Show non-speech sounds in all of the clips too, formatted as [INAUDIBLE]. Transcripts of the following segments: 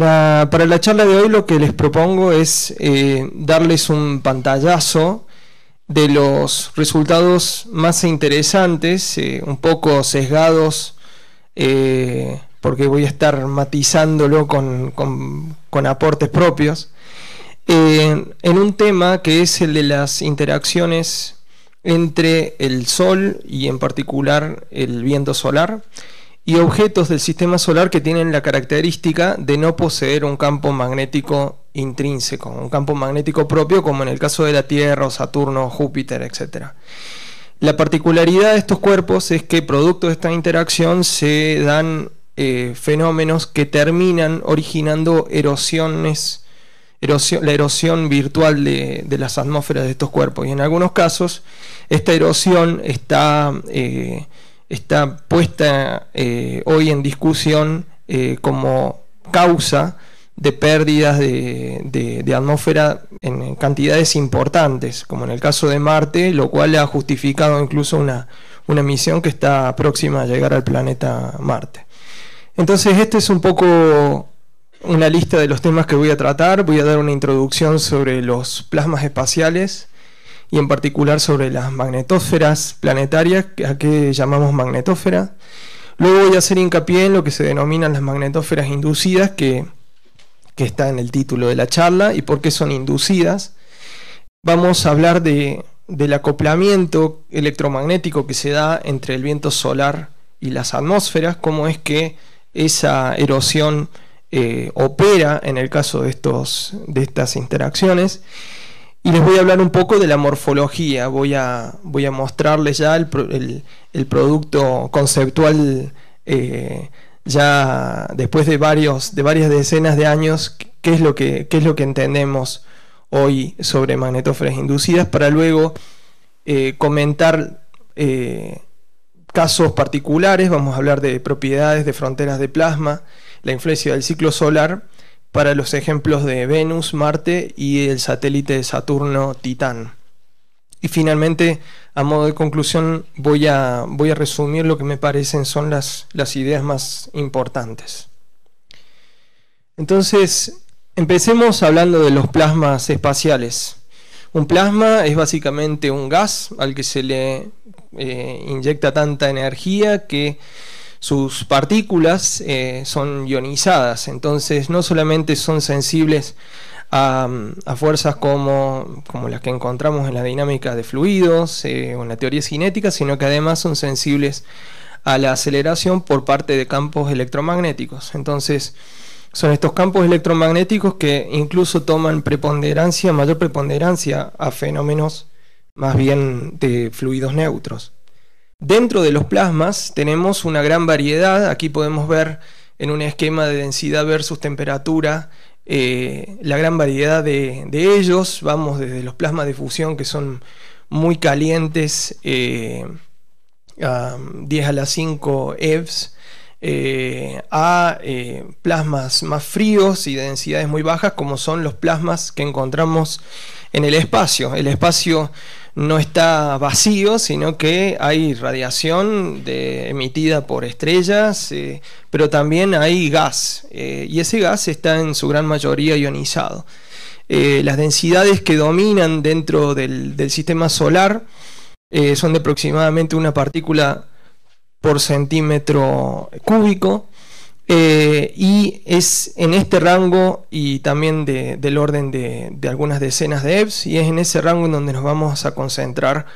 Para, la charla de hoy lo que les propongo es eh, darles un pantallazo de los resultados más interesantes, eh, un poco sesgados, eh, porque voy a estar matizándolo con aportes propios, en un tema que es el de las interacciones entre el Sol y en particular el viento solar y objetos del sistema solar que tienen la característica de no poseer un campo magnético intrínseco, un campo magnético propio como en el caso de la Tierra Saturno, Júpiter, etc. La particularidad de estos cuerpos es que producto de esta interacción se dan eh, fenómenos que terminan originando erosiones, la erosión virtual de, las atmósferas de estos cuerpos. Y en algunos casos esta erosión está... Eh, está puesta eh, hoy en discusión eh, como causa de pérdidas de, atmósfera en cantidades importantes, como en el caso de Marte, lo cual ha justificado incluso una, una misión que está próxima a llegar al planeta Marte. Entonces, este es un poco una lista de los temas que voy a tratar. Voy a dar una introducción sobre los plasmas espaciales, y en particular sobre las magnetósferas planetarias, a que llamamos magnetósfera. Luego voy a hacer hincapié en lo que se denominan las magnetósferas inducidas, que, está en el título de la charla, y por qué son inducidas. Vamos a hablar de, del acoplamiento electromagnético que se da entre el viento solar y las atmósferas, cómo es que esa erosión eh, opera en el caso de, estos, de estas interacciones. Y les voy a hablar un poco de la morfología, voy a, voy a mostrarles ya el, producto conceptual eh, ya después de, varios, de varias decenas de años, qué es lo que, es lo que entendemos hoy sobre magnetosferas inducidas, para luego eh, comentar eh, casos particulares, vamos a hablar de propiedades, de fronteras de plasma, la influencia del ciclo solar para los ejemplos de Venus, Marte y el satélite de Saturno Titán. Y finalmente, a modo de conclusión, voy a, voy a resumir lo que me parecen son las, las ideas más importantes. Entonces, empecemos hablando de los plasmas espaciales. Un plasma es básicamente un gas al que se le eh, inyecta tanta energía que sus partículas eh, son ionizadas, entonces no solamente son sensibles a, fuerzas como, las que encontramos en la dinámica de fluidos eh, o en la teoría cinética, sino que además son sensibles a la aceleración por parte de campos electromagnéticos. Entonces, son estos campos electromagnéticos que incluso toman preponderancia, mayor preponderancia a fenómenos más bien de fluidos neutros. Dentro de los plasmas tenemos una gran variedad, aquí podemos ver en un esquema de densidad versus temperatura eh, la gran variedad de, ellos, vamos desde los plasmas de fusión que son muy calientes, eh, a 10 a la 5 EVs, a eh, plasmas más fríos y de densidades muy bajas como son los plasmas que encontramos en el espacio. El espacio no está vacío, sino que hay radiación emitida por estrellas, eh, pero también hay gas, eh, y ese gas está en su gran mayoría ionizado. Eh, las densidades que dominan dentro del sistema solar son de aproximadamente una partícula por centímetro cúbico, eh, y es en este rango y también del orden de, algunas decenas de EPS y es en ese rango en donde nos vamos a concentrar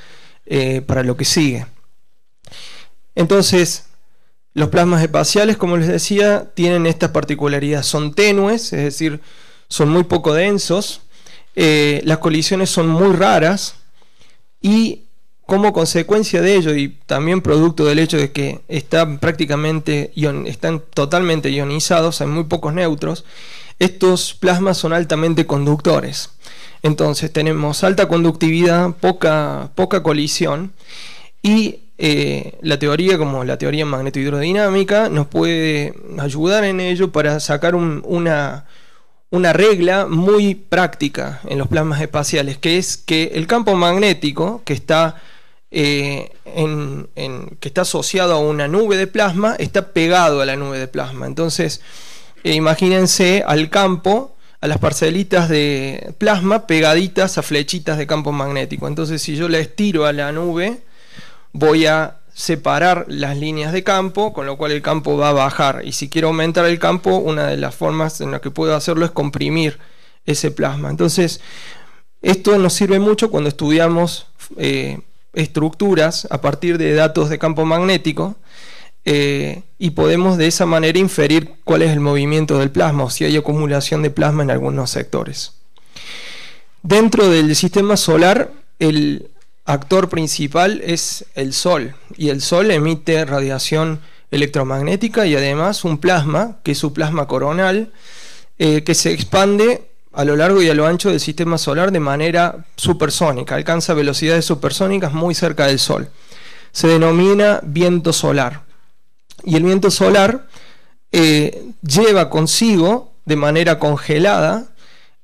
eh, para lo que sigue. Entonces, los plasmas espaciales, como les decía, tienen estas particularidades. son tenues, es decir, son muy poco densos, eh, las colisiones son muy raras y como consecuencia de ello y también producto del hecho de que están prácticamente están totalmente ionizados, hay muy pocos neutros, estos plasmas son altamente conductores. Entonces tenemos alta conductividad, poca, poca colisión y eh, la teoría, como la teoría magnetohidrodinámica, nos puede ayudar en ello para sacar una, una regla muy práctica en los plasmas espaciales, que es que el campo magnético que está eh, que está asociado a una nube de plasma está pegado a la nube de plasma. Entonces, eh, imagínense al campo, a las parcelitas de plasma pegaditas a flechitas de campo magnético. Entonces, si yo la estiro a la nube, voy a separar las líneas de campo, con lo cual el campo va a bajar. Y si quiero aumentar el campo, una de las formas en las que puedo hacerlo es comprimir ese plasma. Entonces, esto nos sirve mucho cuando estudiamos eh, estructuras a partir de datos de campo magnético eh, y podemos de esa manera inferir cuál es el movimiento del plasma o si hay acumulación de plasma en algunos sectores. Dentro del sistema solar, el actor principal es el Sol y el Sol emite radiación electromagnética y además un plasma, que es su plasma coronal, eh, que se expande a lo largo y a lo ancho del sistema solar de manera supersónica, alcanza velocidades supersónicas muy cerca del Sol. Se denomina viento solar. Y el viento solar eh, lleva consigo de manera congelada,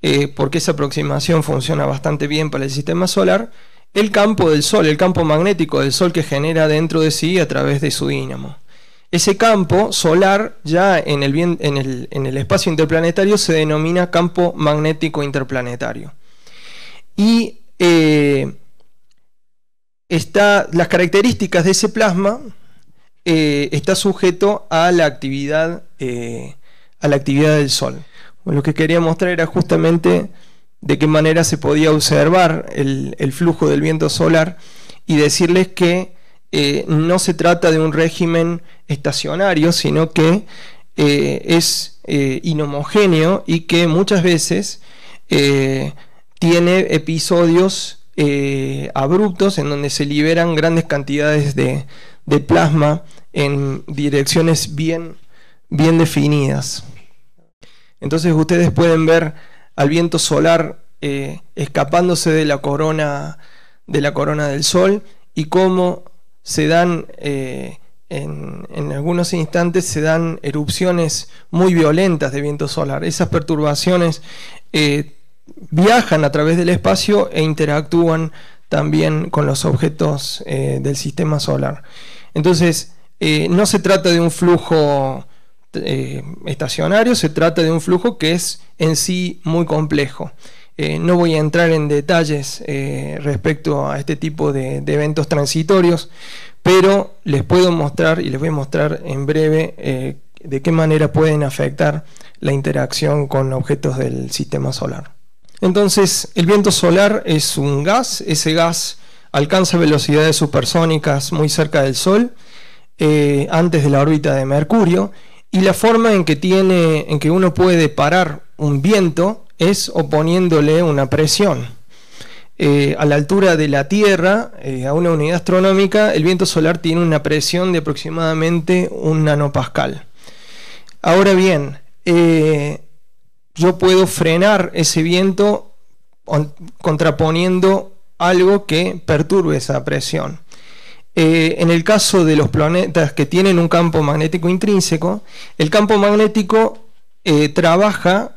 eh, porque esa aproximación funciona bastante bien para el sistema solar, el campo del Sol, el campo magnético del Sol que genera dentro de sí a través de su dínamo. Ese campo solar ya en el, espacio interplanetario se denomina campo magnético interplanetario. Y eh, está, las características de ese plasma están eh, está sujeto a la actividad, eh, a la actividad del Sol. lo que quería mostrar era justamente de qué manera se podía observar el, flujo del viento solar y decirles que eh, no se trata de un régimen estacionario, sino que eh, es eh, inhomogéneo y que muchas veces tiene episodios abruptos en donde se liberan grandes cantidades de, plasma en direcciones bien, bien definidas. Entonces ustedes pueden ver al viento solar escapándose de la corona de la corona del sol y cómo se dan eh, en, algunos instantes se dan erupciones muy violentas de viento solar. Esas perturbaciones eh, viajan a través del espacio e interactúan también con los objetos eh, del sistema solar. Entonces, no se trata de un flujo estacionario, se trata de un flujo que es en sí muy complejo. Eh, no voy a entrar en detalles eh, respecto a este tipo de, eventos transitorios, pero les puedo mostrar y les voy a mostrar en breve eh, de qué manera pueden afectar la interacción con objetos del sistema solar. Entonces, el viento solar es un gas, ese gas alcanza velocidades supersónicas muy cerca del Sol, antes de la órbita de Mercurio, y la forma en que, tiene, en que uno puede parar un viento es oponiéndole una presión. Eh, a la altura de la Tierra, eh, a una unidad astronómica, el viento solar tiene una presión de aproximadamente un nanopascal. Ahora bien, eh, yo puedo frenar ese viento contraponiendo algo que perturbe esa presión. en el caso de los planetas que tienen un campo magnético intrínseco, el campo magnético trabaja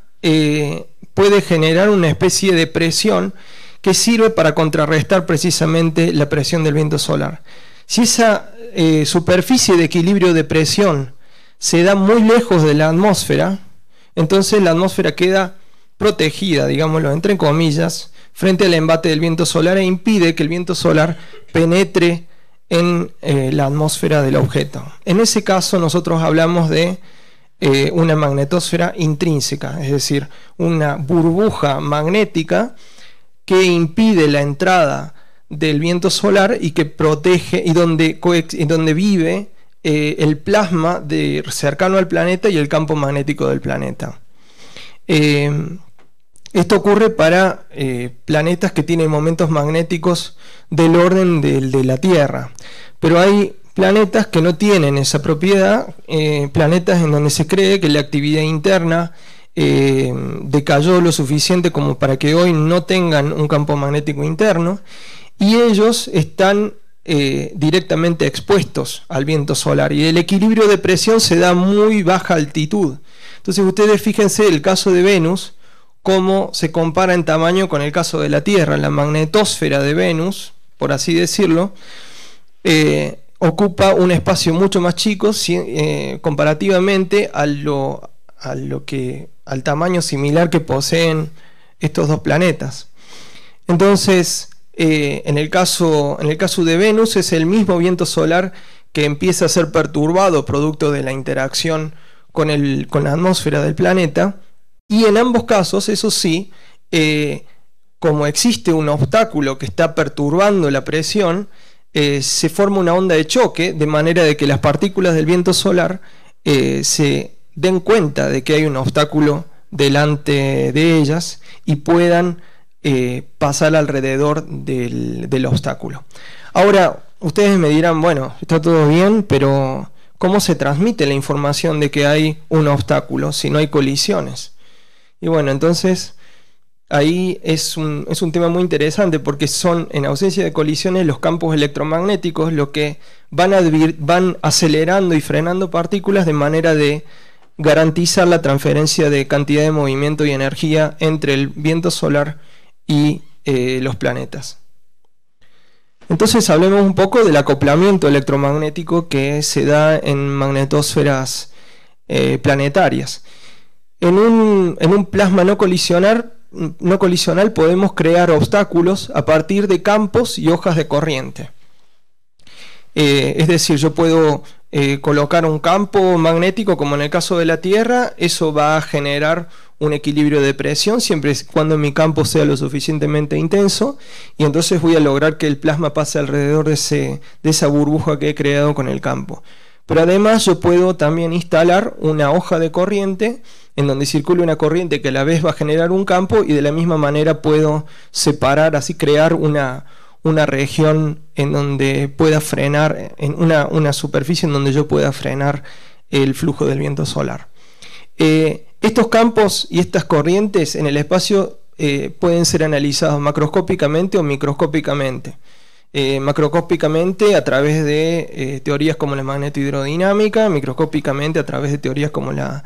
puede generar una especie de presión que sirve para contrarrestar precisamente la presión del viento solar. Si esa eh, superficie de equilibrio de presión se da muy lejos de la atmósfera, entonces la atmósfera queda protegida, digámoslo, entre comillas, frente al embate del viento solar e impide que el viento solar penetre en eh, la atmósfera del objeto. En ese caso nosotros hablamos de eh, una magnetosfera intrínseca, es decir, una burbuja magnética que impide la entrada del viento solar y que protege y donde, donde vive eh, el plasma cercano al planeta y el campo magnético del planeta. Eh, esto ocurre para planetas que tienen momentos magnéticos del orden de la Tierra, pero hay planetas que no tienen esa propiedad, eh, planetas en donde se cree que la actividad interna eh, decayó lo suficiente como para que hoy no tengan un campo magnético interno y ellos están eh, directamente expuestos al viento solar y el equilibrio de presión se da muy baja altitud. Entonces ustedes fíjense el caso de Venus, cómo se compara en tamaño con el caso de la Tierra, la magnetosfera de Venus, por así decirlo, ocupa un espacio mucho más chico eh, comparativamente al tamaño similar que poseen estos dos planetas. Entonces, eh, en, el caso, de Venus es el mismo viento solar que empieza a ser perturbado producto de la interacción con, la atmósfera del planeta. Y en ambos casos, eso sí, eh, como existe un obstáculo que está perturbando la presión, eh, se forma una onda de choque, de manera de que las partículas del viento solar eh, se den cuenta de que hay un obstáculo delante de ellas y puedan eh, pasar alrededor del obstáculo. Ahora, ustedes me dirán, bueno, está todo bien, pero ¿cómo se transmite la información de que hay un obstáculo si no hay colisiones? Y bueno, entonces Ahí es un, tema muy interesante porque son, en ausencia de colisiones, los campos electromagnéticos lo que van, van acelerando y frenando partículas de manera de garantizar la transferencia de cantidad de movimiento y energía entre el viento solar y eh, los planetas. Entonces hablemos un poco del acoplamiento electromagnético que se da en magnetosferas eh, planetarias. en un plasma no colisionar no colisional podemos crear obstáculos a partir de campos y hojas de corriente. Eh, es decir, yo puedo eh, colocar un campo magnético como en el caso de la Tierra, eso va a generar un equilibrio de presión siempre y cuando mi campo sea lo suficientemente intenso y entonces voy a lograr que el plasma pase alrededor de, ese, de esa burbuja que he creado con el campo. Pero además yo puedo también instalar una hoja de corriente en donde circule una corriente que a la vez va a generar un campo y de la misma manera puedo separar, así crear una, región en donde pueda frenar, en una, superficie en donde yo pueda frenar el flujo del viento solar. Eh, estos campos y estas corrientes en el espacio eh, pueden ser analizados macroscópicamente o microscópicamente. Eh, macroscópicamente a través de teorías como la magnetohidrodinámica, microscópicamente a través de teorías como la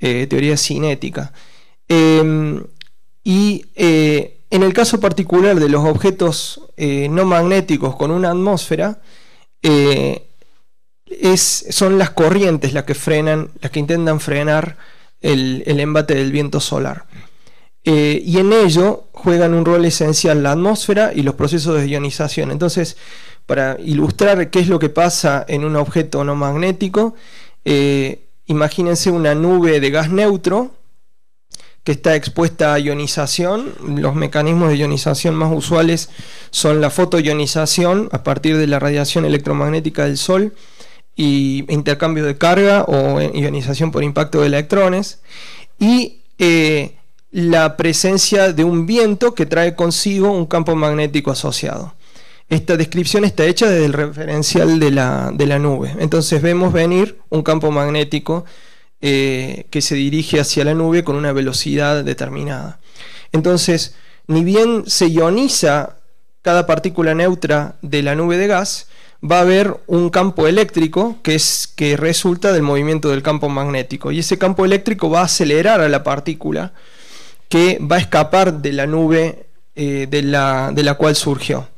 eh, teoría cinética. Em, y eh, en el caso particular de los objetos eh, no magnéticos con una atmósfera, son las corrientes las que frenan, las que intentan frenar el, embate del viento solar. y en ello juegan un rol esencial la atmósfera y los procesos de ionización. Entonces, para ilustrar qué es lo que pasa en un objeto no magnético, eh, Imagínense una nube de gas neutro que está expuesta a ionización. Los mecanismos de ionización más usuales son la fotoionización a partir de la radiación electromagnética del Sol y intercambio de carga o ionización por impacto de electrones y eh, la presencia de un viento que trae consigo un campo magnético asociado. Esta descripción está hecha desde el referencial de la, nube. Entonces vemos venir un campo magnético eh, que se dirige hacia la nube con una velocidad determinada. Entonces, ni bien se ioniza cada partícula neutra de la nube de gas, va a haber un campo eléctrico que, es, que resulta del movimiento del campo magnético. Y ese campo eléctrico va a acelerar a la partícula que va a escapar de la nube eh, de, la, de la cual surgió.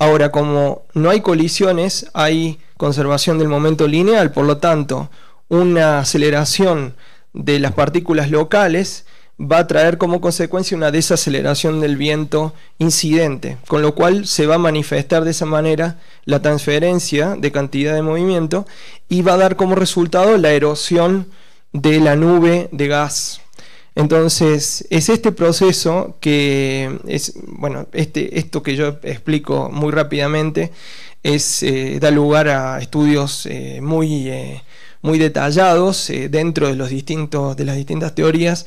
Ahora, como no hay colisiones, hay conservación del momento lineal, por lo tanto, una aceleración de las partículas locales va a traer como consecuencia una desaceleración del viento incidente, con lo cual se va a manifestar de esa manera la transferencia de cantidad de movimiento y va a dar como resultado la erosión de la nube de gas. Entonces, es este proceso que es, bueno, este, esto que yo explico muy rápidamente, es, eh, da lugar a estudios eh, eh, muy, detallados dentro de, de las distintas teorías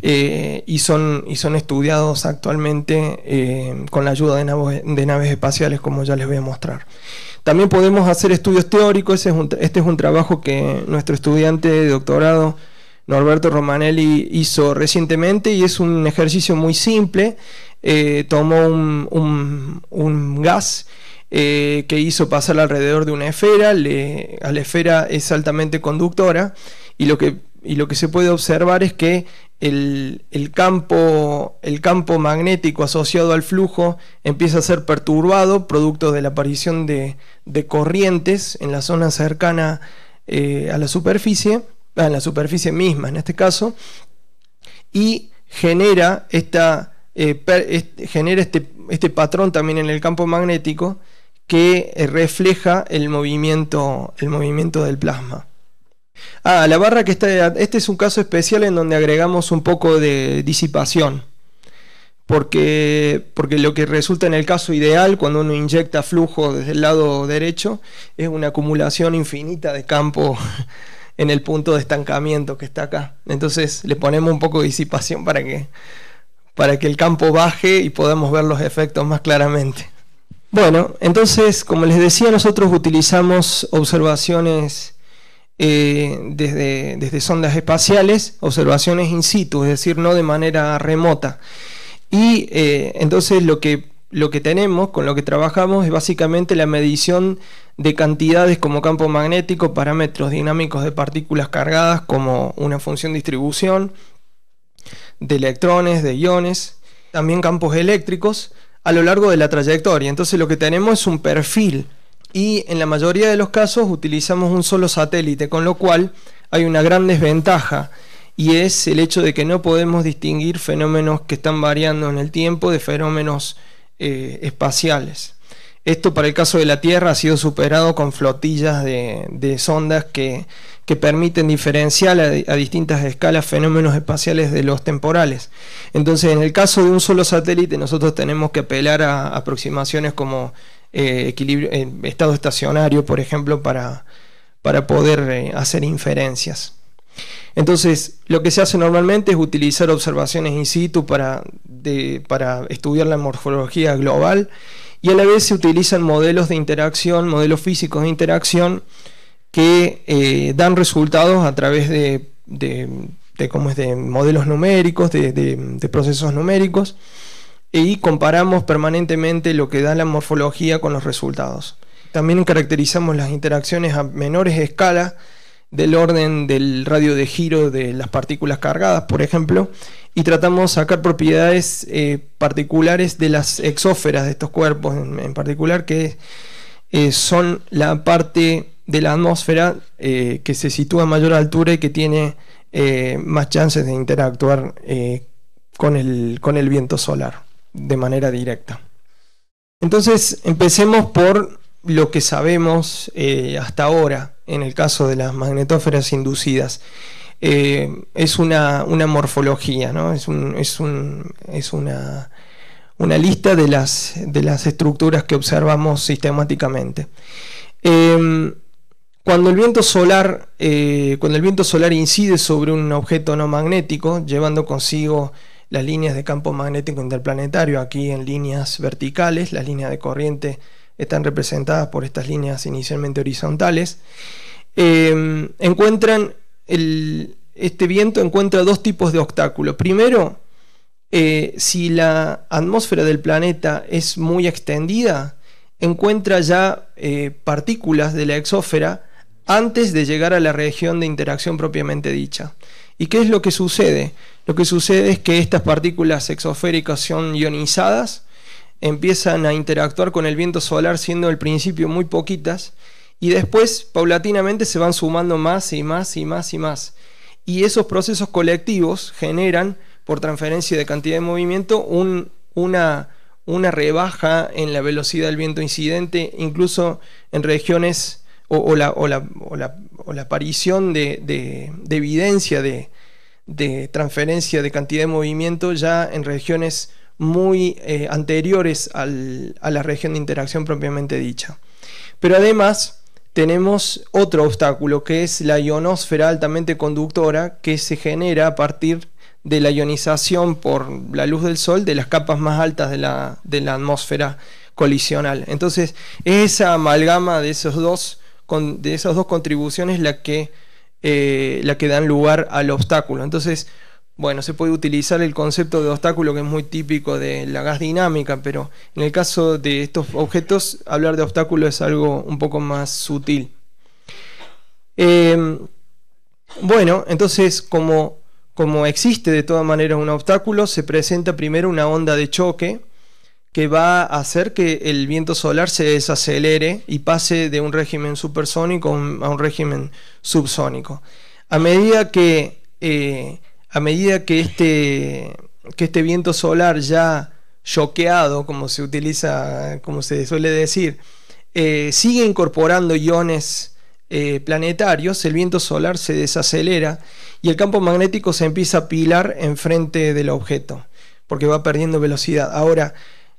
y, son, estudiados actualmente con la ayuda de naves, espaciales, como ya les voy a mostrar. También podemos hacer estudios teóricos, este es un trabajo que nuestro estudiante de doctorado Norberto Romanelli hizo recientemente y es un ejercicio muy simple. Eh, tomó un, gas eh, que hizo pasar alrededor de una esfera, a la esfera es altamente conductora y lo que, se puede observar es que el, campo, magnético asociado al flujo empieza a ser perturbado, producto de la aparición de, corrientes en la zona cercana eh, a la superficie Ah, en la superficie misma en este caso, y genera, esta, este, genera este, este, patrón también en el campo magnético que eh, refleja el movimiento, el movimiento del plasma. Ah, la barra que está, este es un caso especial en donde agregamos un poco de disipación. Porque, porque, lo que resulta en el caso ideal cuando uno inyecta flujo desde el lado derecho es una acumulación infinita de campo en el punto de estancamiento que está acá. Entonces le ponemos un poco de disipación para que, para que el campo baje y podamos ver los efectos más claramente. Bueno, entonces, como les decía, nosotros utilizamos observaciones eh, desde, sondas espaciales, observaciones in situ, es decir, no de manera remota. Y eh, entonces lo que lo que tenemos, con lo que trabajamos, es básicamente la medición de cantidades como campo magnético, parámetros dinámicos de partículas cargadas como una función de distribución, de electrones, de iones, también campos eléctricos a lo largo de la trayectoria. Entonces lo que tenemos es un perfil y en la mayoría de los casos utilizamos un solo satélite, con lo cual hay una gran desventaja y es el hecho de que no podemos distinguir fenómenos que están variando en el tiempo de fenómenos eh, espaciales. Esto para el caso de la Tierra ha sido superado con flotillas de, sondas que, permiten diferenciar a, distintas escalas fenómenos espaciales de los temporales. Entonces, en el caso de un solo satélite, nosotros tenemos que apelar a, aproximaciones como eh, equilibrio, eh, estado estacionario, por ejemplo, para, poder hacer inferencias. Entonces, lo que se hace normalmente es utilizar observaciones in situ para, estudiar la morfología global y a la vez se utilizan modelos de interacción, modelos físicos de interacción que eh, dan resultados a través de, modelos numéricos, de, de, procesos numéricos, y comparamos permanentemente lo que da la morfología con los resultados. También caracterizamos las interacciones a menores escalas del orden del radio de giro de las partículas cargadas, por ejemplo, y tratamos de sacar propiedades eh, particulares de las exóferas de estos cuerpos, en, particular que eh, son la parte de la atmósfera eh, que se sitúa a mayor altura y que tiene más chances de interactuar con, el, con el viento solar de manera directa. Entonces, empecemos por lo que sabemos eh, hasta ahora en el caso de las magnetóferas inducidas. Eh, es una, morfología, es, una, lista de las, estructuras que observamos sistemáticamente. Em, cuando el, viento solar, eh, cuando el viento solar incide sobre un objeto no magnético, llevando consigo las líneas de campo magnético interplanetario aquí en líneas verticales, las líneas de corriente están representadas por estas líneas inicialmente horizontales, eh, encuentran este viento encuentra dos tipos de obstáculos. Primero, eh, si la atmósfera del planeta es muy extendida, encuentra ya eh, partículas de la exósfera antes de llegar a la región de interacción propiamente dicha. ¿Y qué es lo que sucede? Lo que sucede es que estas partículas exosféricas son ionizadas empiezan a interactuar con el viento solar siendo al principio muy poquitas y después paulatinamente se van sumando más y más y más y más. Y esos procesos colectivos generan, por transferencia de cantidad de movimiento, una, una rebaja en la velocidad del viento incidente, incluso en regiones o, la, aparición de, evidencia de, de transferencia de cantidad de movimiento ya en regiones muy eh, anteriores a la región de interacción propiamente dicha. Pero además tenemos otro obstáculo que es la ionosfera altamente conductora que se genera a partir de la ionización por la luz del sol de las capas más altas de la, atmósfera colisional. Entonces, es esa amalgama de, esos dos, de esas dos contribuciones la que, eh, la que dan lugar al obstáculo. Entonces, bueno, se puede utilizar el concepto de obstáculo que es muy típico de la gas dinámica, pero en el caso de estos objetos, hablar de obstáculo es algo un poco más sutil. Em, bueno, entonces como, como existe de todas maneras un obstáculo, se presenta primero una onda de choque que va a hacer que el viento solar se desacelere y pase de un régimen supersónico a un régimen subsónico. A medida que eh, a medida que este, que este viento solar ya choqueado, como se utiliza, como se suele decir, eh, sigue incorporando iones eh, planetarios, el viento solar se desacelera y el campo magnético se empieza a pilar enfrente del objeto, porque va perdiendo velocidad. Ahora,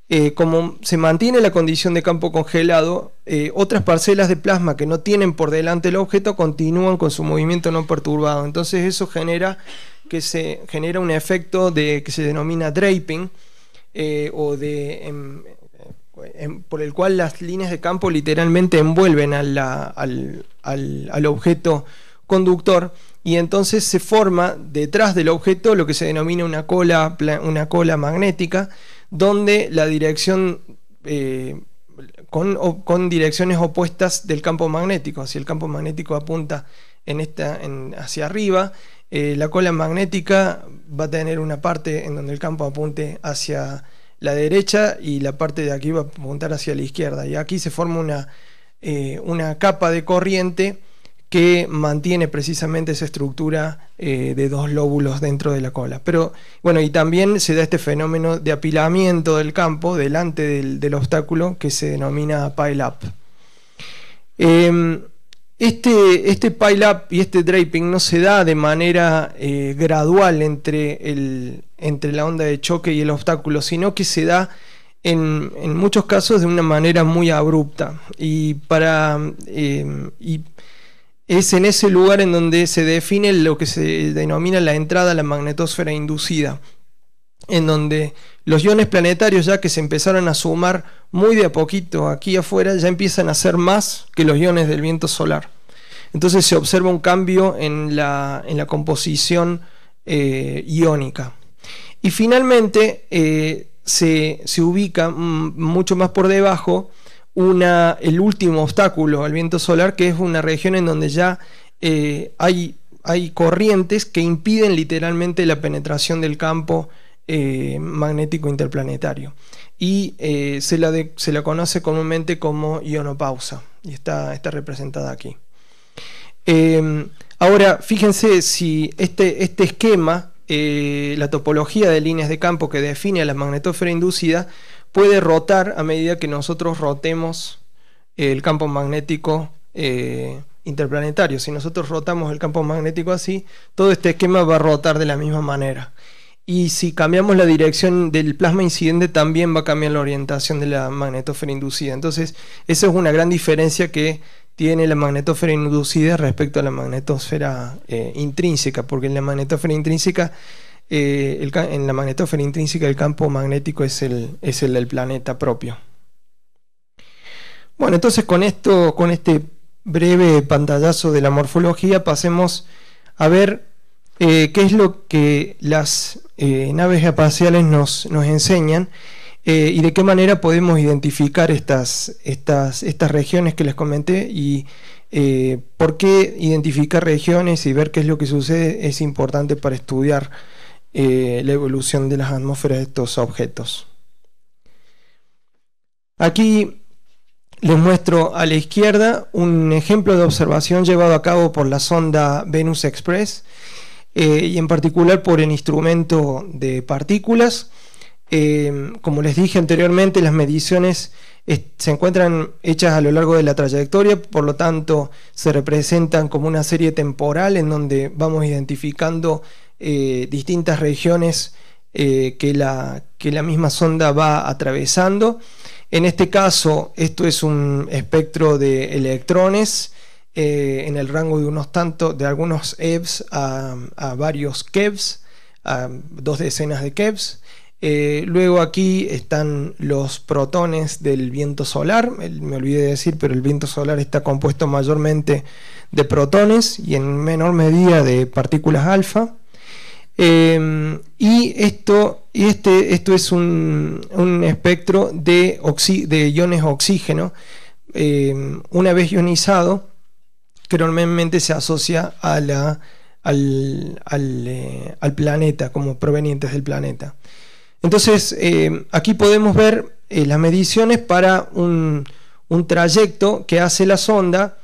eh, como se mantiene la condición de campo congelado, otras parcelas de plasma que no tienen por delante el objeto continúan con su movimiento no perturbado. Entonces eso genera que se genera un efecto de, que se denomina draping, eh, o de, em, em, por el cual las líneas de campo literalmente envuelven al, objeto conductor y entonces se forma detrás del objeto lo que se denomina una cola, una cola magnética, donde la dirección eh, con, direcciones opuestas del campo magnético. Si el campo magnético apunta en esta, hacia arriba, eh, la cola magnética va a tener una parte en donde el campo apunte hacia la derecha y la parte de aquí va a apuntar hacia la izquierda. Y aquí se forma una, eh, una capa de corriente que mantiene precisamente esa estructura eh, de dos lóbulos dentro de la cola. Pero bueno, y también se da este fenómeno de apilamiento del campo delante del, obstáculo que se denomina pile up. Em, este, este, pile-up y este draping no se da de manera eh, gradual entre, la onda de choque y el obstáculo, sino que se da en, muchos casos de una manera muy abrupta. Y, para, eh, y es en ese lugar en donde se define lo que se denomina la entrada a la magnetosfera inducida en donde los iones planetarios ya que se empezaron a sumar muy de a poquito aquí afuera, ya empiezan a ser más que los iones del viento solar. Entonces se observa un cambio en la, composición eh, iónica. Y finalmente eh, se, ubica mm, mucho más por debajo el último obstáculo al viento solar, que es una región en donde ya eh, hay, hay corrientes que impiden literalmente la penetración del campo eh, magnético interplanetario y eh, se, la conoce comúnmente como ionopausa y está, representada aquí. Em, ahora, fíjense si este, este esquema, eh, la topología de líneas de campo que define a la magnetosfera inducida, puede rotar a medida que nosotros rotemos el campo magnético interplanetario. Si nosotros rotamos el campo magnético así, todo este esquema va a rotar de la misma manera. Y si cambiamos la dirección del plasma incidente, también va a cambiar la orientación de la magnetosfera inducida. Entonces, esa es una gran diferencia que tiene la magnetosfera inducida respecto a la magnetosfera eh, intrínseca, porque en la magnetosfera intrínseca, eh, el, en la magnetosfera intrínseca el campo magnético es el, es el del planeta propio. Bueno, entonces con esto, con este breve pantallazo de la morfología, pasemos a ver eh, qué es lo que las eh, naves espaciales nos, enseñan eh, y de qué manera podemos identificar estas regiones que les comenté y por qué identificar regiones y ver qué es lo que sucede es importante para estudiar la evolución de las atmósferas de estos objetos. Aquí les muestro a la izquierda un ejemplo de observación llevado a cabo por la sonda Venus Express eh, y en particular por el instrumento de partículas. Eh, como les dije anteriormente, las mediciones se encuentran hechas a lo largo de la trayectoria, por lo tanto se representan como una serie temporal en donde vamos identificando eh, distintas regiones que la misma sonda va atravesando. En este caso, esto es un espectro de electrones eh, en el rango de unos tantos, de algunos EVs a, varios KEVs, a dos decenas de KEVs. Eh, luego aquí están los protones del viento solar, me olvidé de decir, pero el viento solar está compuesto mayormente de protones y en menor medida de partículas alfa. Em, y esto, y este, esto es un, espectro de, de, iones oxígeno. Em, una vez ionizado, que normalmente se asocia a la, eh, al, planeta, como provenientes del planeta. Entonces, eh, aquí podemos ver eh, las mediciones para un, un, trayecto que hace la sonda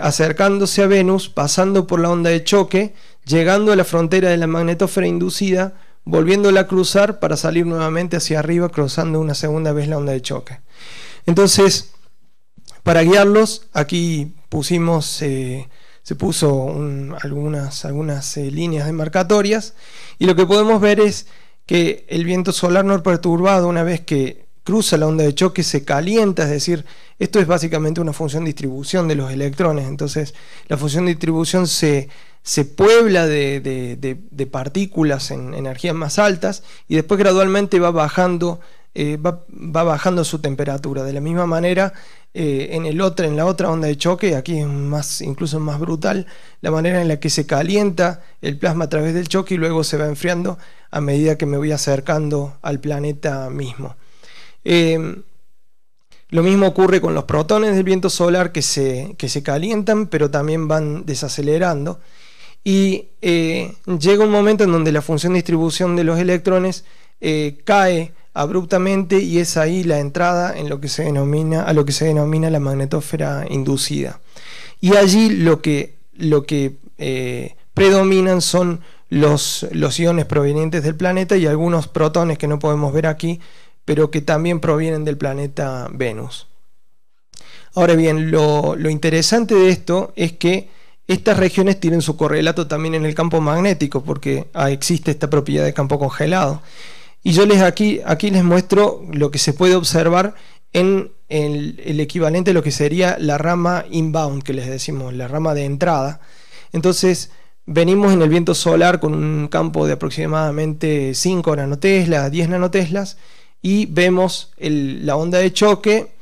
acercándose a Venus, pasando por la onda de choque, llegando a la frontera de la magnetosfera inducida, volviéndola a cruzar para salir nuevamente hacia arriba, cruzando una segunda vez la onda de choque. Entonces, para guiarlos, aquí pusimos, eh, se puso algunas, algunas eh, líneas demarcatorias y lo que podemos ver es que el viento solar no perturbado una vez que cruza la onda de choque se calienta, es decir, esto es básicamente una función de distribución de los electrones, entonces la función de distribución se, puebla de partículas en energías más altas y después gradualmente va bajando eh, va, bajando su temperatura. De la misma manera, eh, en, el otro, en la otra onda de choque, aquí es más, incluso más brutal, la manera en la que se calienta el plasma a través del choque y luego se va enfriando a medida que me voy acercando al planeta mismo. Eh, lo mismo ocurre con los protones del viento solar que se, se calientan, pero también van desacelerando. Y llega un momento en donde la función de distribución de los electrones cae abruptamente y es ahí la entrada en lo que se denomina, a lo que se denomina la magnetosfera inducida. Y allí lo que, lo que eh, predominan son los, los iones provenientes del planeta y algunos protones que no podemos ver aquí, pero que también provienen del planeta Venus. Ahora bien, lo, lo, interesante de esto es que estas regiones tienen su correlato también en el campo magnético, porque ah, existe esta propiedad de campo congelado. Y yo les aquí, aquí les muestro lo que se puede observar en el, equivalente a lo que sería la rama inbound, que les decimos, la rama de entrada. Entonces, venimos en el viento solar con un campo de aproximadamente 5 nanoteslas, 10 nanoteslas, y vemos la onda de choque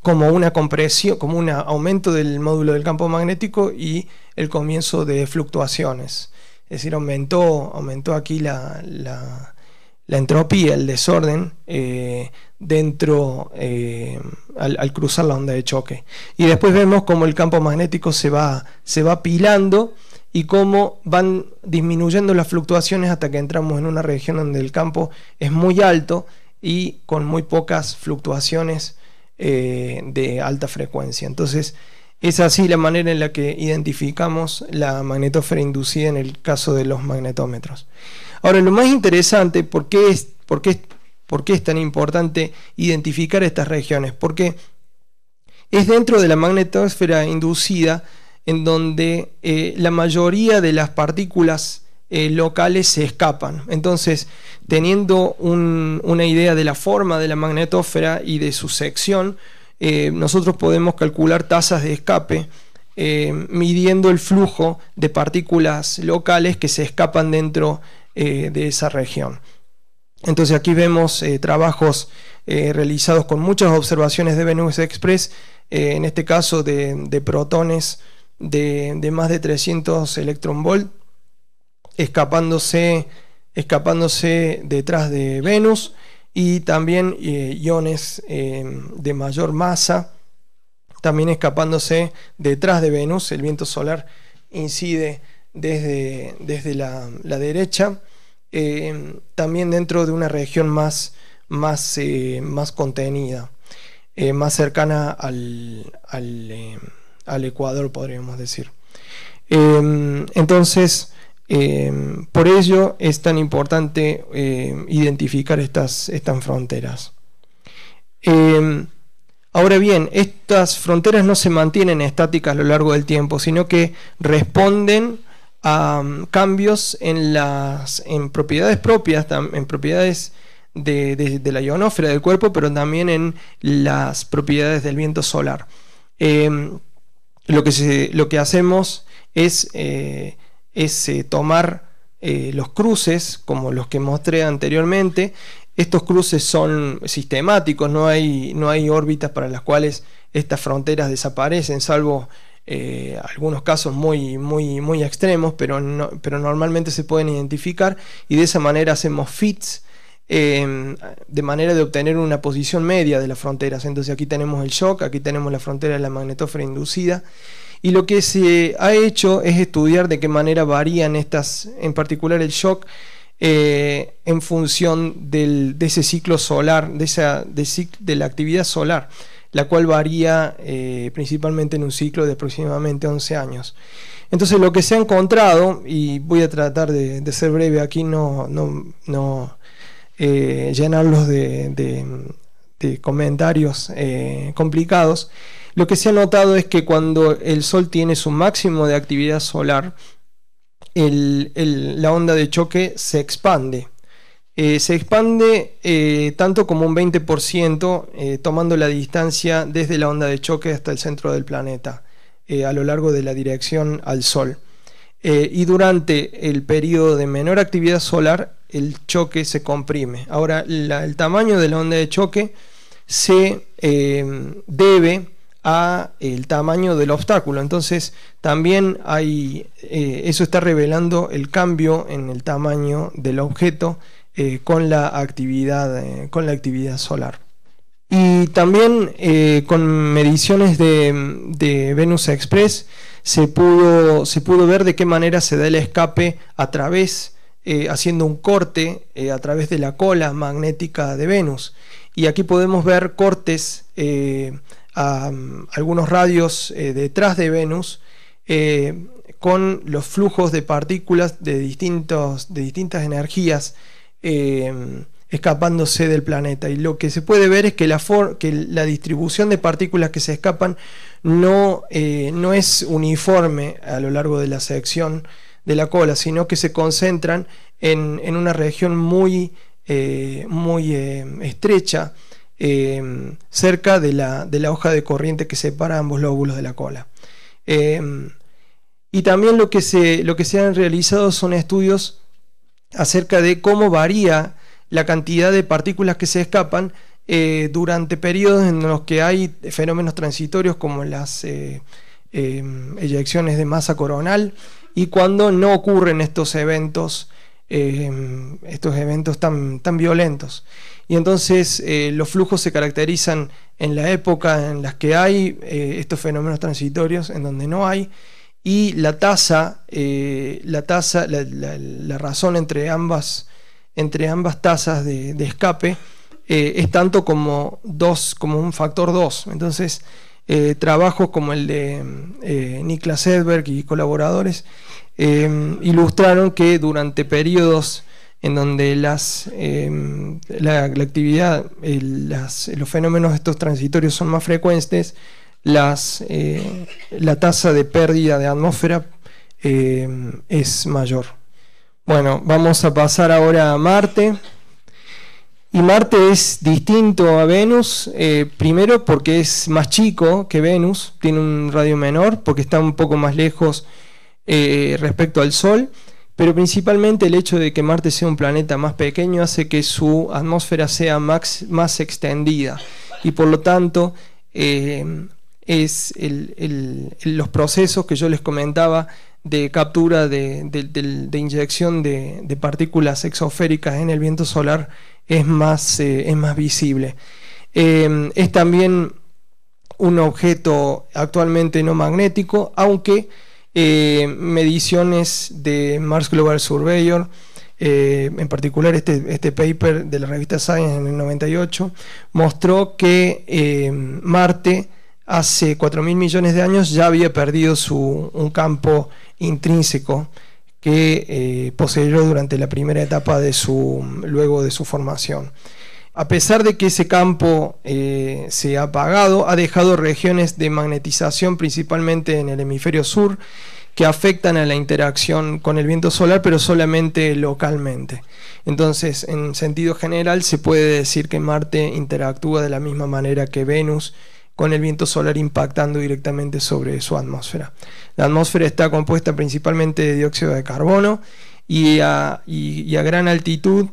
como una compresión, como un aumento del módulo del campo magnético y el comienzo de fluctuaciones. Es decir, aumentó, aumentó aquí la, la entropía, el desorden eh, dentro eh, al, cruzar la onda de choque. Y después vemos cómo el campo magnético se va, se pilando y cómo van disminuyendo las fluctuaciones hasta que entramos en una región donde el campo es muy alto y con muy pocas fluctuaciones eh, de alta frecuencia. Entonces, es así la manera en la que identificamos la magnetosfera inducida en el caso de los magnetómetros. Ahora, lo más interesante, ¿por qué es, tan importante identificar estas regiones? Porque es dentro de la magnetosfera inducida en donde eh, la mayoría de las partículas eh, locales se escapan. Entonces, teniendo una idea de la forma de la magnetosfera y de su sección, eh, nosotros podemos calcular tasas de escape midiendo el flujo de partículas locales que se escapan dentro de eh, de esa región. Entonces aquí vemos eh, trabajos eh, realizados con muchas observaciones de Venus Express, en este caso de, protones de, más de 300 electronvolt, escapándose, escapándose detrás de Venus y también iones de mayor masa, también escapándose detrás de Venus, el viento solar incide desde, la, derecha, eh, también dentro de una región más, más, eh, más contenida, eh, más cercana al, Ecuador, podríamos decir. Em, entonces, em, por ello es tan importante identificar estas, estas fronteras. Em, ahora bien, estas fronteras no se mantienen estáticas a lo largo del tiempo, sino que responden a um, cambios en las en propiedades propias, en propiedades de, la ionófera del cuerpo, pero también en las propiedades del viento solar. Em, lo, que lo que hacemos es, eh, eh, tomar eh, los cruces, como los que mostré anteriormente. Estos cruces son sistemáticos, no hay, no hay órbitas para las cuales estas fronteras desaparecen, salvo eh, algunos casos muy, muy, muy extremos, pero, normalmente se pueden identificar y de esa manera hacemos fits. Em, de manera de obtener una posición media de las fronteras. Entonces aquí tenemos el shock, aquí tenemos la frontera de la magnetosfera inducida. Y lo que se ha hecho es estudiar de qué manera varían estas, en particular el shock, eh, en función de ese ciclo solar, de, de la actividad solar la cual varía eh, principalmente en un ciclo de aproximadamente 11 años. Entonces lo que se ha encontrado, y voy a tratar de, ser breve aquí, no, no, no eh, llenarlos de, de, comentarios eh, complicados, lo que se ha notado es que cuando el Sol tiene su máximo de actividad solar, la onda de choque se expande eh, se expande eh, tanto como un 20%, eh, tomando la distancia desde la onda de choque hasta el centro del planeta, a lo largo de la dirección al Sol. y durante el periodo de menor actividad solar, el choque se comprime. Ahora, el tamaño de la onda de choque se debe a el tamaño del obstáculo. Entonces, también hay, eso está revelando el cambio en el tamaño del objeto eh, con, la actividad, eh, con la actividad solar. Y también eh, con mediciones de, Venus Express se pudo, ver de qué manera se da el escape a través, haciendo un corte a través de la cola magnética de Venus. Y aquí podemos ver cortes a, mm, algunos radios detrás de Venus con los flujos de partículas de distintas energías eh, escapándose del planeta. Y lo que se puede ver es que la, que la distribución de partículas que se escapan no, eh, no es uniforme a lo largo de la sección de la cola, sino que se concentran en, una región muy, eh, muy estrecha, cerca de la, hoja de corriente que separa ambos lóbulos de la cola. y también lo que, lo que se han realizado son estudios acerca de cómo varía la cantidad de partículas que se escapan eh, durante periodos en los que hay fenómenos transitorios como las eh, em, eyecciones de masa coronal y cuando no ocurren estos eventos, em, estos eventos tan, tan, violentos. Y entonces eh, los flujos se caracterizan en la época en las que hay eh, estos fenómenos transitorios, en donde no hay, y la tasa, eh, la, tasa la, razón entre ambas, entre ambas tasas de, escape eh, es tanto como, dos, como un factor 2. Entonces, eh, trabajos como el de Niklas Edberg y colaboradores ilustraron que durante periodos en donde las, la, actividad, los fenómenos estos transitorios son más frecuentes, eh, la tasa de pérdida de atmósfera eh, es mayor. Bueno, vamos a pasar ahora a Marte. Y Marte es distinto a Venus, eh, primero porque es más chico que Venus, tiene un radio menor, porque está un poco más lejos respecto al Sol, pero principalmente el hecho de que Marte sea un planeta más pequeño hace que su atmósfera sea más, extendida y por lo tanto es los procesos que yo les comentaba de captura de, inyección de, partículas exosféricas en el viento solar es más, eh, es más visible. Em, es también un objeto actualmente no magnético, aunque eh, mediciones de Mars Global Surveyor, eh, en particular este, este, paper de la revista Science en el 98, mostró que em, Marte hace 4.000 millones de años ya había perdido su, un campo intrínseco que eh, poseyó durante la primera etapa de su, luego de su formación. A pesar de que ese campo eh, se ha apagado, ha dejado regiones de magnetización principalmente en el hemisferio sur que afectan a la interacción con el viento solar, pero solamente localmente. Entonces, en sentido general, se puede decir que Marte interactúa de la misma manera que Venus con el viento solar impactando directamente sobre su atmósfera. La atmósfera está compuesta principalmente de dióxido de carbono y a, gran altitud,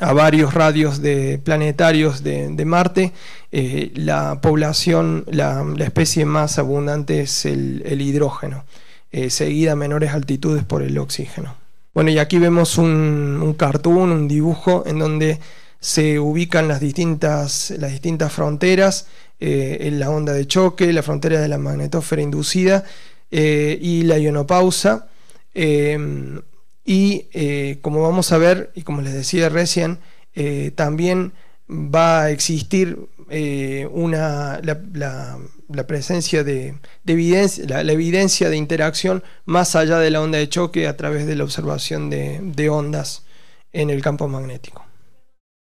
a varios radios planetarios de, Marte, eh, la población, la, especie más abundante es el, hidrógeno, eh, seguida a menores altitudes por el oxígeno. Bueno, y aquí vemos un, cartoon, un dibujo en donde se ubican las las distintas fronteras eh, la onda de choque, la frontera de la magnetosfera inducida eh, y la ionopausa. Eh, y como vamos a ver, y como les decía recién, también va a existir una, la, presencia de, evidencia, la, evidencia de interacción más allá de la onda de choque a través de la observación de ondas en el campo magnético.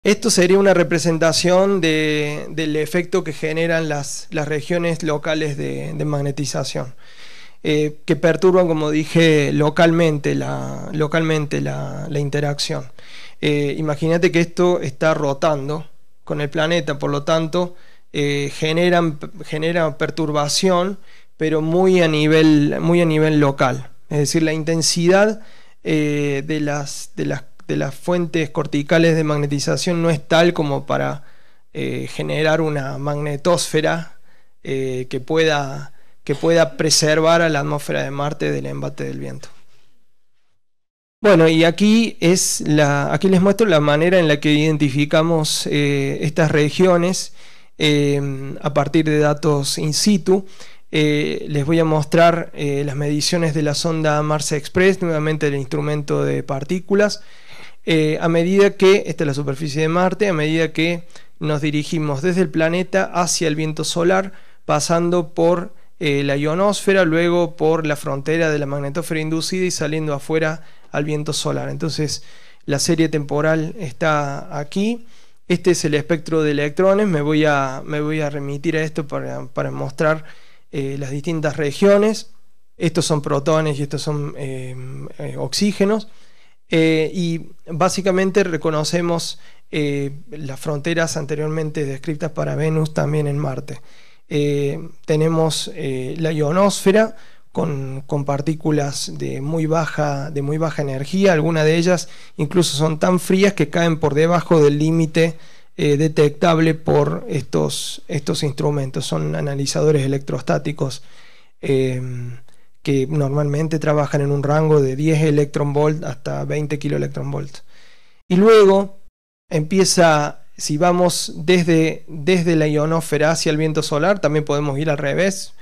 Esto sería una representación del efecto que generan las, regiones locales de, magnetización, eh, que perturban, como dije, localmente la, localmente la, interacción. Eh, imagínate que esto está rotando con el planeta, por lo tanto, eh, generan, genera perturbación, pero muy a nivel, muy a nivel local. Es decir, la intensidad de las, de las de las fuentes corticales de magnetización no es tal como para eh, generar una magnetosfera eh, que, pueda, preservar a la atmósfera de Marte del embate del viento. Bueno, y aquí, aquí les muestro la manera en la que identificamos eh, estas regiones em, a partir de datos in situ. les voy a mostrar las mediciones de la sonda Mars Express, nuevamente el instrumento de partículas. Eh, a medida que, esta es la superficie de Marte, a medida que nos dirigimos desde el planeta hacia el viento solar, pasando por eh, la ionosfera, luego por la frontera de la magnetosfera inducida y saliendo afuera al viento solar. Entonces, la serie temporal está aquí. Este es el espectro de electrones. Me voy a, remitir a esto para, mostrar eh, las distintas regiones. Estos son protones y estos son oxígenos. Eh, y básicamente reconocemos eh, las fronteras anteriormente descritas para Venus también en Marte. Eh, tenemos la ionosfera con, partículas de muy, baja, de muy baja energía, algunas de ellas incluso son tan frías que caen por debajo del límite detectable por estos, estos instrumentos, son analizadores electrostáticos que normalmente trabajan en un rango de 10 electron hasta 20 kilo Y luego empieza, si vamos desde, desde la ionosfera hacia el viento solar, también podemos ir al revés.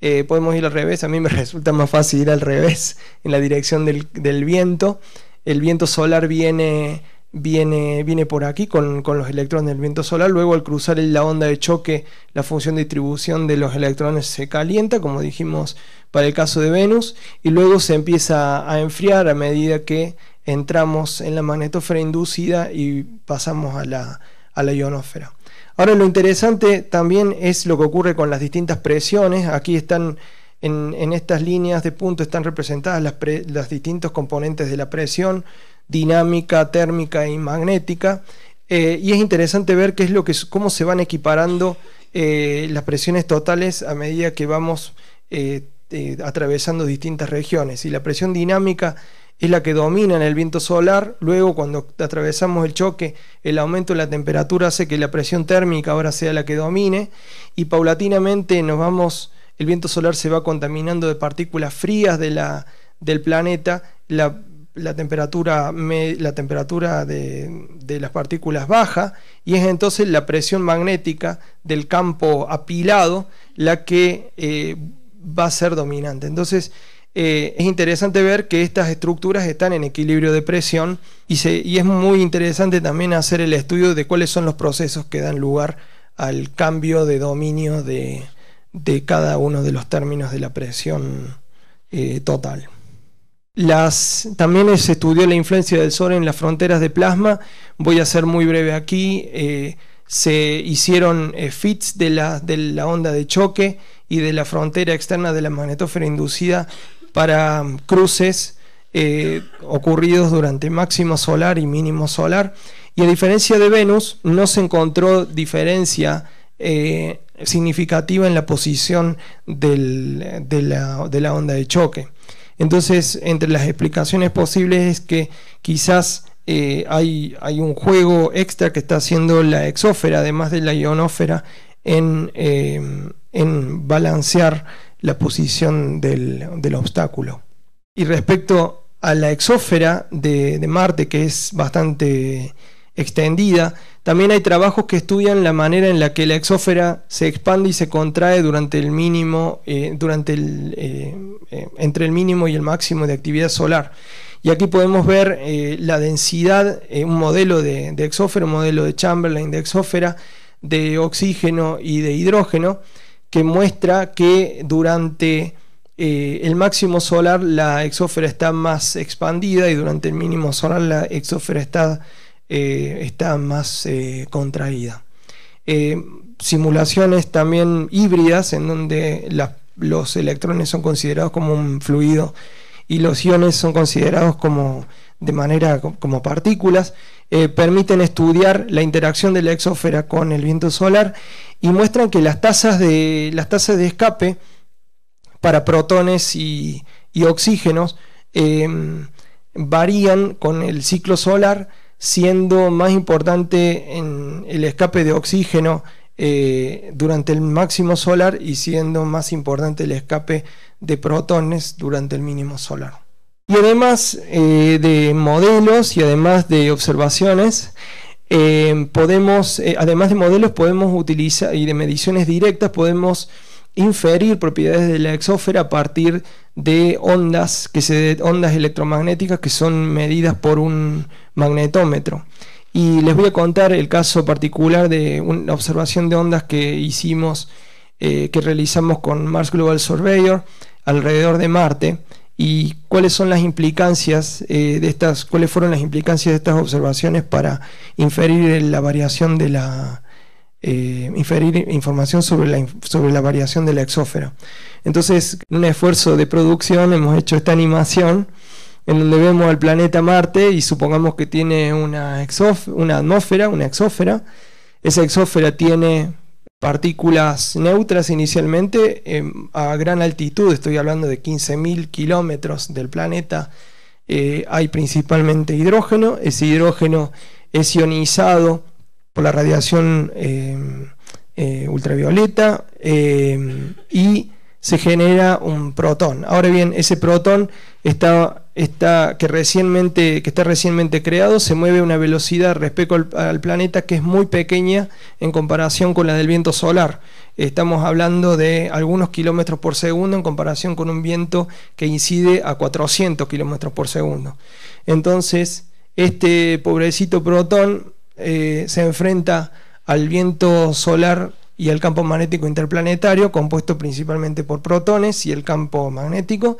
Eh, podemos ir al revés, a mí me [LAUGHS] resulta más fácil ir al revés, en la dirección del, viento. El viento solar viene, viene, viene por aquí con, con, los electrones del viento solar, luego al cruzar la onda de choque, la función de distribución de los electrones se calienta, como dijimos para el caso de Venus y luego se empieza a enfriar a medida que entramos en la magnetosfera inducida y pasamos a la, a ionosfera. Ahora lo interesante también es lo que ocurre con las distintas presiones. Aquí están en, estas líneas de punto están representadas las, distintas distintos componentes de la presión dinámica, térmica y magnética. Eh, y es interesante ver qué es lo que, cómo se van equiparando eh, las presiones totales a medida que vamos eh, este, atravesando distintas regiones y la presión dinámica es la que domina en el viento solar, luego cuando atravesamos el choque, el aumento de la temperatura hace que la presión térmica ahora sea la que domine y paulatinamente nos vamos, el viento solar se va contaminando de partículas frías del planeta, la, temperatura, la temperatura de, las partículas baja y es entonces la presión magnética del campo apilado la que... Eh, va a ser dominante. Entonces, eh, es interesante ver que estas estructuras están en equilibrio de presión y, se, es muy interesante también hacer el estudio de cuáles son los procesos que dan lugar al cambio de dominio de, cada uno de los términos de la presión eh, total. Las, también se estudió la influencia del Sol en las fronteras de plasma. Voy a ser muy breve aquí. Eh, se hicieron eh, fits de la, onda de choque y de la frontera externa de la magnetosfera inducida para mm, cruces eh, ocurridos durante máximo solar y mínimo solar. Y a diferencia de Venus, no se encontró diferencia eh, significativa en la posición de la onda de choque. Entonces, entre las explicaciones posibles es que quizás eh, hay, un juego extra que está haciendo la exófera, además de la ionósfera, eh, en, balancear la posición del, obstáculo. Y respecto a la exófera de, Marte, que es bastante extendida, también hay trabajos que estudian la manera en la que la exófera se expande y se contrae durante el mínimo, eh, durante entre el mínimo y el máximo de actividad solar. Y aquí podemos ver eh, la densidad, eh, un modelo de, exófera, un modelo de Chamberlain de exófera, de oxígeno y de hidrógeno, que muestra que durante eh, el máximo solar la exófera está más expandida y durante el mínimo solar la exófera está, está más contraída. simulaciones también híbridas en donde los electrones son considerados como un fluido y los iones son considerados como de manera como partículas, eh, permiten estudiar la interacción de la exósfera con el viento solar y muestran que las tasas de, las tasas de escape para protones y, oxígenos em, varían con el ciclo solar, siendo más importante en el escape de oxígeno eh, durante el máximo solar y siendo más importante el escape de protones durante el mínimo solar. Y además eh, de modelos y además de observaciones, eh, podemos, eh, además de modelos, podemos utilizar y de mediciones directas, podemos inferir propiedades de la exósfera a partir de ondas, que se, ondas electromagnéticas que son medidas por un magnetómetro. Y les voy a contar el caso particular de una observación de ondas que hicimos, que realizamos con Mars Global Surveyor alrededor de Marte y cuáles son las implicancias eh, de estas, cuáles fueron las implicancias de estas observaciones para inferir eh, la variación de la eh, inferir información sobre la, sobre la variación de la exósfera. Entonces, en un esfuerzo de producción hemos hecho esta animación en donde vemos al planeta Marte y supongamos que tiene una, una atmósfera, una exósfera. Esa exósfera tiene partículas neutras inicialmente em, a gran altitud, estoy hablando de 15.000 kilómetros del planeta, eh, hay principalmente hidrógeno, ese hidrógeno es ionizado por la radiación em, eh, ultravioleta em, y se genera un protón. Ahora bien, ese protón está que, está recientemente creado se mueve a una velocidad respecto al, planeta que es muy pequeña en comparación con la del viento solar. Estamos hablando de algunos kilómetros por segundo en comparación con un viento que incide a 400 kilómetros por segundo. Entonces, este pobrecito protón eh, se enfrenta al viento solar y al campo magnético interplanetario, compuesto principalmente por protones y el campo magnético,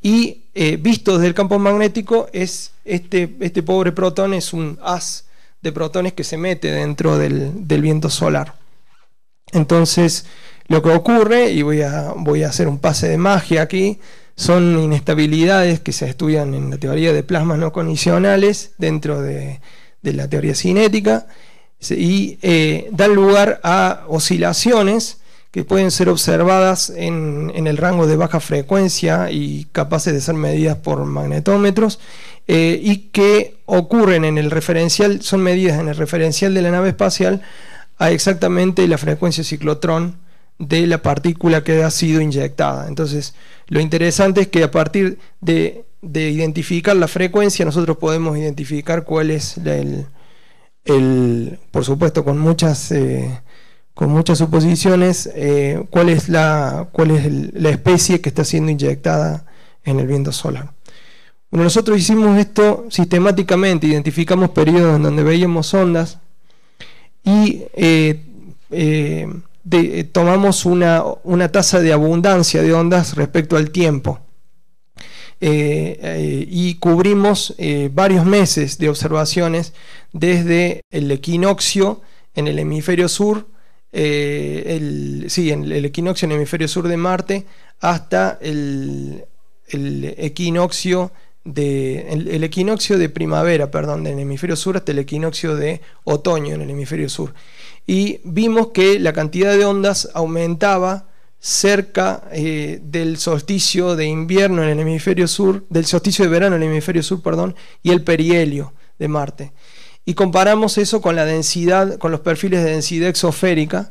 y eh, visto desde el campo magnético, es este, este, pobre protón es un haz de protones que se mete dentro del, viento solar. Entonces, lo que ocurre, y voy a, voy a hacer un pase de magia aquí, son inestabilidades que se estudian en la teoría de plasmas no condicionales dentro de, la teoría cinética y eh, dan lugar a oscilaciones que pueden ser observadas en, el rango de baja frecuencia y capaces de ser medidas por magnetómetros eh, y que ocurren en el referencial, son medidas en el referencial de la nave espacial a exactamente la frecuencia ciclotrón de la partícula que ha sido inyectada. Entonces, lo interesante es que a partir de, identificar la frecuencia, nosotros podemos identificar cuál es el, por supuesto, con muchas... Eh, con muchas suposiciones eh, cuál es, la, especie que está siendo inyectada en el viento solar. nosotros hicimos esto sistemáticamente, identificamos periodos en donde veíamos ondas y eh, eh, tomamos una, tasa de abundancia de ondas respecto al tiempo. y cubrimos varios meses de observaciones desde el equinoccio en el hemisferio sur eh, el, sí, en el equinoccio en el hemisferio sur de Marte hasta el, el equinoccio de el, de primavera, perdón, hemisferio sur hasta el equinoccio de otoño en el hemisferio sur. Y vimos que la cantidad de ondas aumentaba cerca eh, del solsticio de invierno en el hemisferio sur, del solsticio de verano en el hemisferio sur, perdón, y el perihelio de Marte y comparamos eso con la densidad, con los perfiles de densidad exosférica.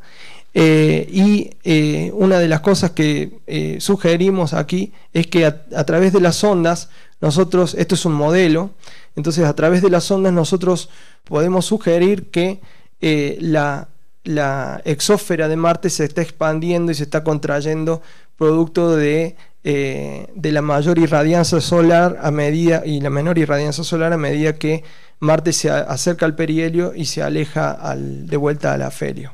Eh, y eh, una de las cosas que eh, sugerimos aquí es que a, través de las ondas, nosotros, esto es un modelo, entonces a través de las ondas nosotros podemos sugerir que la, la, exósfera de Marte se está expandiendo y se está contrayendo producto de, de la mayor irradianza solar a medida y la menor irradianza solar a medida que Marte se acerca al perihelio y se aleja de vuelta al afelio.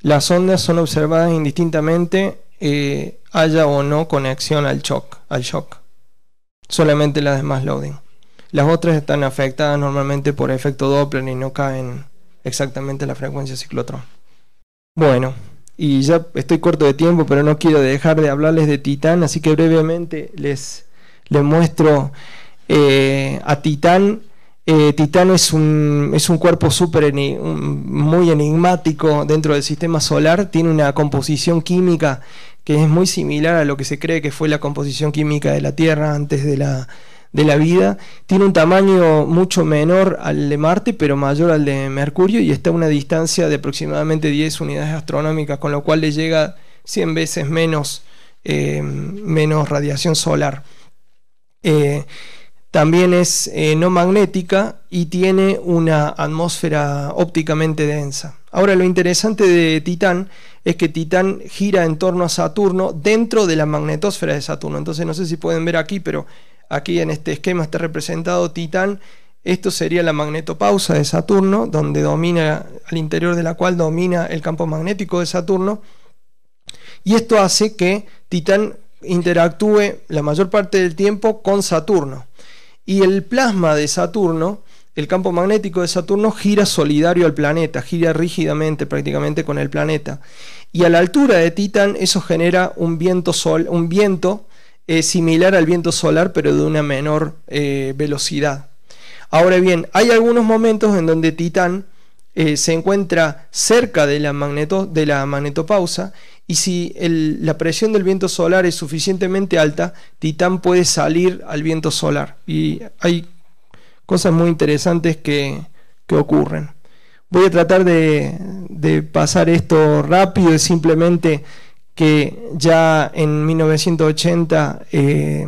Las ondas son observadas indistintamente, eh, haya o no conexión al shock, al shock. Solamente las demás loading. Las otras están afectadas normalmente por efecto Doppler y no caen exactamente la frecuencia ciclotrón. Bueno, y ya estoy corto de tiempo, pero no quiero dejar de hablarles de Titán, así que brevemente les, les muestro eh, a Titán eh, es un, es un cuerpo súper muy enigmático dentro del sistema solar, tiene una composición química que es muy similar a lo que se cree que fue la composición química de la Tierra antes de la, vida, tiene un tamaño mucho menor al de Marte, pero mayor al de Mercurio y está a una distancia de aproximadamente 10 unidades astronómicas, con lo cual le llega 100 veces menos, eh, menos radiación solar. Eh, también es eh, no magnética y tiene una atmósfera ópticamente densa. Ahora lo interesante de Titán es que Titán gira en torno a Saturno dentro de la magnetosfera de Saturno. Entonces no sé si pueden ver aquí, pero aquí en este esquema está representado Titán. Esto sería la magnetopausa de Saturno, donde domina, al interior de la cual domina el campo magnético de Saturno. Y esto hace que Titán interactúe la mayor parte del tiempo con Saturno y el plasma de Saturno, el campo magnético de Saturno gira solidario al planeta, gira rígidamente prácticamente con el planeta. Y a la altura de Titán eso genera un viento, sol, un viento eh, similar al viento solar pero de una menor eh, velocidad. Ahora bien, hay algunos momentos en donde Titán eh, se encuentra cerca de la magnetopausa y si la presión del viento solar es suficientemente alta, Titán puede salir al viento solar. Y hay cosas muy interesantes que, ocurren. Voy a tratar de, pasar esto rápido, es simplemente que ya en 1980 eh,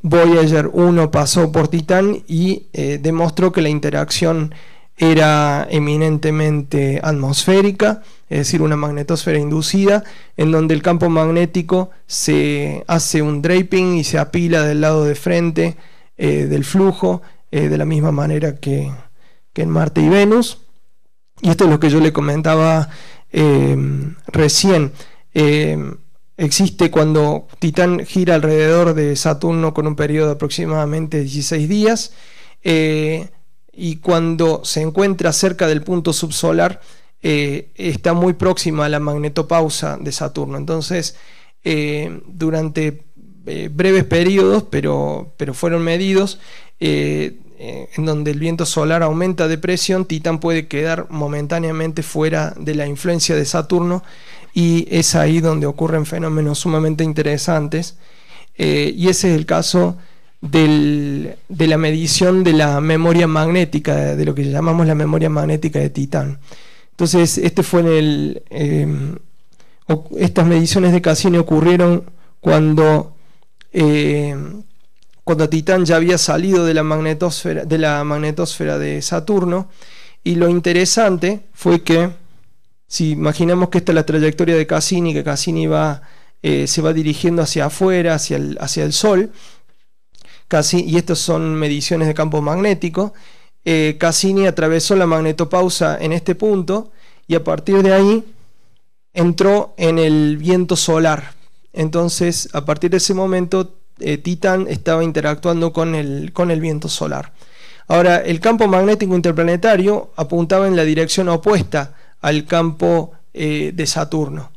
Voyager 1 pasó por Titán y eh, demostró que la interacción era eminentemente atmosférica es decir, una magnetosfera inducida, en donde el campo magnético se hace un draping y se apila del lado de frente eh, del flujo, eh, de la misma manera que, en Marte y Venus. Y esto es lo que yo le comentaba em, recién. Em, existe cuando Titán gira alrededor de Saturno con un periodo de aproximadamente 16 días eh, y cuando se encuentra cerca del punto subsolar, eh, está muy próxima a la magnetopausa de Saturno. Entonces, eh, durante eh, breves periodos, pero, fueron medidos, en donde el viento solar aumenta de presión, Titán puede quedar momentáneamente fuera de la influencia de Saturno y es ahí donde ocurren fenómenos sumamente interesantes. y ese es el caso de la medición de la memoria magnética, de lo que llamamos la memoria magnética de Titán. Entonces, este em, estas mediciones de Cassini ocurrieron cuando, em, cuando Titán ya había salido de la, magnetosfera, de Saturno. Y lo interesante fue que, si imaginamos que esta es la trayectoria de Cassini, que Cassini va, eh, se va dirigiendo hacia afuera, hacia el, Sol, y estas son mediciones de campo magnético, eh, Cassini atravesó la magnetopausa en este punto y a partir de ahí entró en el viento solar. Entonces, a partir de ese momento, eh, Titán estaba interactuando con el, viento solar. Ahora, el campo magnético interplanetario apuntaba en la dirección opuesta al campo eh, de Saturno.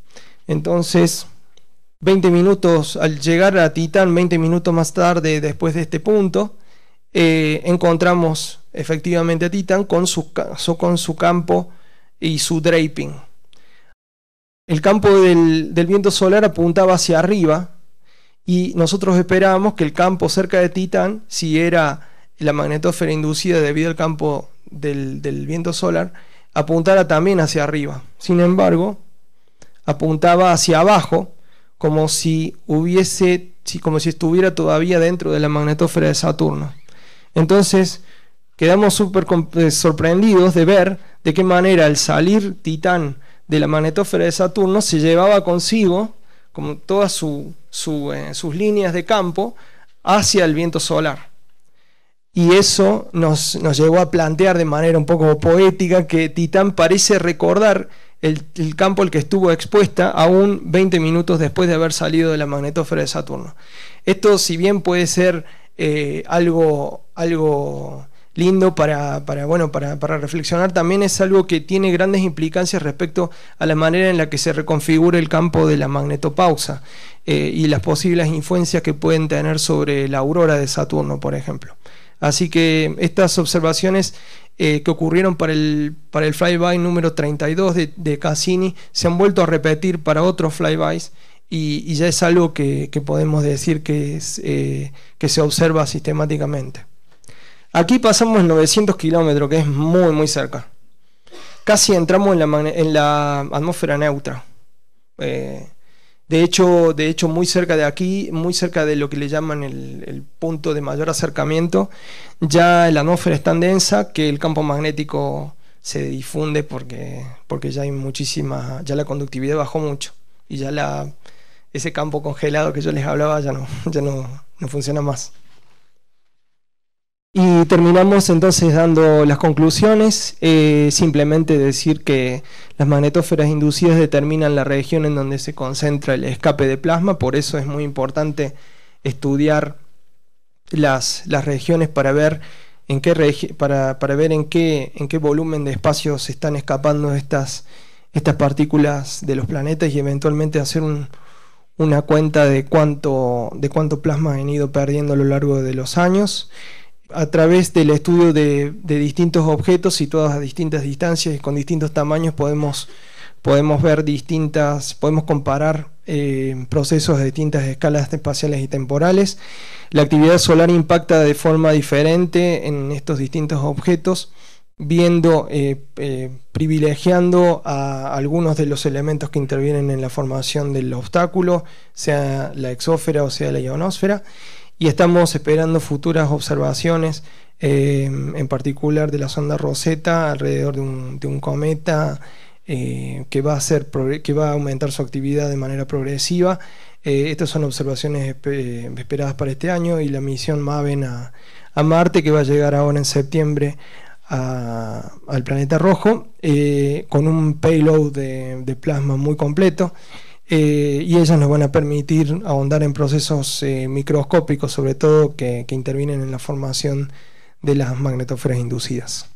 Entonces, 20 minutos al llegar a Titán, 20 minutos más tarde después de este punto, eh, encontramos efectivamente a Titán con su, con su campo y su draping. El campo del, viento solar apuntaba hacia arriba y nosotros esperábamos que el campo cerca de Titán, si era la magnetosfera inducida debido al campo del, viento solar, apuntara también hacia arriba. Sin embargo, apuntaba hacia abajo, como si hubiese, como si estuviera todavía dentro de la magnetosfera de Saturno. Entonces, quedamos súper eh, sorprendidos de ver de qué manera al salir Titán de la magnetósfera de Saturno se llevaba consigo como todas eh, sus líneas de campo hacia el viento solar. Y eso nos, nos, llevó a plantear de manera un poco poética que Titán parece recordar el, campo al que estuvo expuesta aún 20 minutos después de haber salido de la magnetósfera de Saturno. Esto, si bien puede ser eh, algo, algo lindo para, para, reflexionar también es algo que tiene grandes implicancias respecto a la manera en la que se reconfigura el campo de la magnetopausa eh, y las posibles influencias que pueden tener sobre la aurora de Saturno, por ejemplo. Así que estas observaciones eh, que ocurrieron para el, flyby número 32 de Cassini se han vuelto a repetir para otros flybys y, ya es algo que, podemos decir eh, que, se observa sistemáticamente. Aquí pasamos 900 kilómetros, que es muy, muy cerca. Casi entramos en la, atmósfera neutra. Eh, de, hecho, de hecho, muy cerca de aquí, muy cerca de lo que le llaman el, punto de mayor acercamiento, ya la atmósfera es tan densa que el campo magnético se difunde porque, porque ya hay muchísima, ya la conductividad bajó mucho y ya la ese campo congelado que yo les hablaba ya no, [LAUGHS] ya no, funciona más. Y terminamos entonces dando las conclusiones, eh, simplemente decir que las magnetosferas inducidas determinan la región en donde se concentra el escape de plasma, por eso es muy importante estudiar las, las regiones para ver en qué para, ver en qué, en qué volumen de espacio se están escapando estas, estas partículas de los planetas y eventualmente hacer un, una cuenta de cuánto, de plasma han ido perdiendo a lo largo de los años a través del estudio de, distintos objetos situados a distintas distancias y con distintos tamaños podemos, ver distintas, podemos comparar eh, procesos de distintas escalas espaciales y temporales. La actividad solar impacta de forma diferente en estos distintos objetos viendo, eh, eh, privilegiando a algunos de los elementos que intervienen en la formación del obstáculo, sea la exósfera o sea la ionósfera, y estamos esperando futuras observaciones, eh, en particular de la sonda Rosetta, alrededor de un, cometa que, va a aumentar su actividad de manera progresiva. estas son observaciones esperadas para este año y la misión Maven a Marte, que va a llegar ahora en septiembre al planeta rojo eh, con un payload de, plasma muy completo eh, y ellas nos van a permitir ahondar en procesos eh, microscópicos sobre todo que, que, intervienen en la formación de las magnetosferas inducidas.